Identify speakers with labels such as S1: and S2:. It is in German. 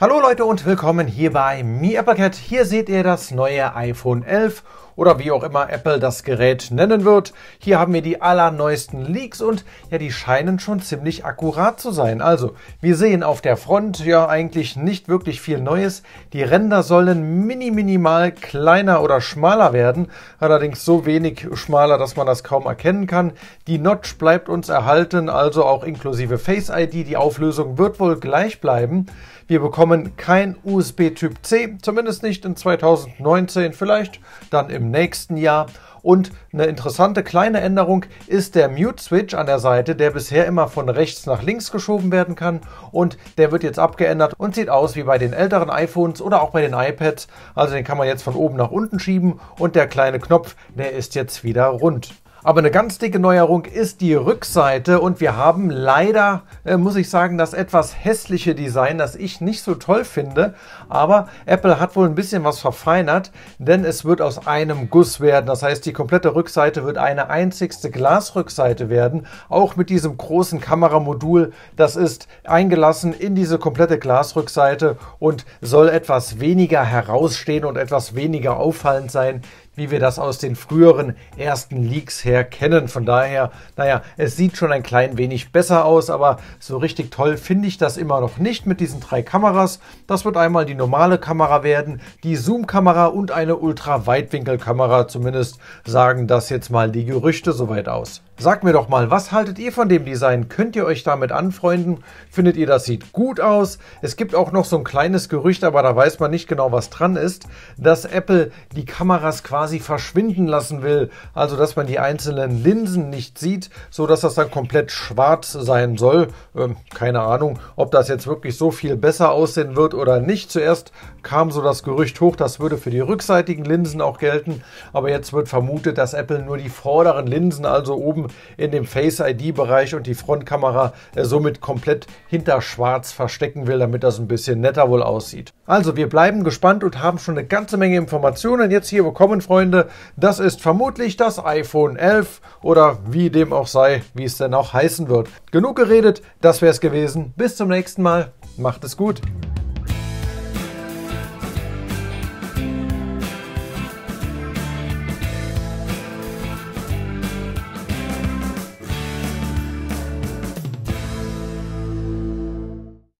S1: Hallo Leute und willkommen hier bei Mi Uppercat. Hier seht ihr das neue iPhone 11 oder wie auch immer Apple das Gerät nennen wird. Hier haben wir die allerneuesten Leaks und ja, die scheinen schon ziemlich akkurat zu sein. Also, wir sehen auf der Front ja eigentlich nicht wirklich viel Neues. Die Ränder sollen mini minimal kleiner oder schmaler werden, allerdings so wenig schmaler, dass man das kaum erkennen kann. Die Notch bleibt uns erhalten, also auch inklusive Face ID. Die Auflösung wird wohl gleich bleiben. Wir bekommen kein USB Typ C, zumindest nicht in 2019, vielleicht dann im nächsten Jahr. Und eine interessante kleine Änderung ist der Mute-Switch an der Seite, der bisher immer von rechts nach links geschoben werden kann. Und der wird jetzt abgeändert und sieht aus wie bei den älteren iPhones oder auch bei den iPads. Also den kann man jetzt von oben nach unten schieben und der kleine Knopf, der ist jetzt wieder rund. Aber eine ganz dicke Neuerung ist die Rückseite und wir haben leider, äh, muss ich sagen, das etwas hässliche Design, das ich nicht so toll finde. Aber Apple hat wohl ein bisschen was verfeinert, denn es wird aus einem Guss werden. Das heißt, die komplette Rückseite wird eine einzigste Glasrückseite werden, auch mit diesem großen Kameramodul. Das ist eingelassen in diese komplette Glasrückseite und soll etwas weniger herausstehen und etwas weniger auffallend sein wie wir das aus den früheren ersten Leaks her kennen. Von daher, naja, es sieht schon ein klein wenig besser aus, aber so richtig toll finde ich das immer noch nicht mit diesen drei Kameras. Das wird einmal die normale Kamera werden, die Zoom-Kamera und eine ultra weitwinkel kamera Zumindest sagen das jetzt mal die Gerüchte soweit aus. Sagt mir doch mal, was haltet ihr von dem Design? Könnt ihr euch damit anfreunden? Findet ihr, das sieht gut aus? Es gibt auch noch so ein kleines Gerücht, aber da weiß man nicht genau, was dran ist, dass Apple die Kameras quasi quasi verschwinden lassen will, also dass man die einzelnen Linsen nicht sieht, so dass das dann komplett schwarz sein soll. Ähm, keine Ahnung, ob das jetzt wirklich so viel besser aussehen wird oder nicht. Zuerst kam so das Gerücht hoch, das würde für die rückseitigen Linsen auch gelten, aber jetzt wird vermutet, dass Apple nur die vorderen Linsen, also oben in dem Face ID Bereich und die Frontkamera äh, somit komplett hinter schwarz verstecken will, damit das ein bisschen netter wohl aussieht. Also wir bleiben gespannt und haben schon eine ganze Menge Informationen jetzt hier bekommen, Freunde. Freunde, das ist vermutlich das iPhone 11 oder wie dem auch sei, wie es denn auch heißen wird. Genug geredet, das wäre es gewesen. Bis zum nächsten Mal. Macht es gut.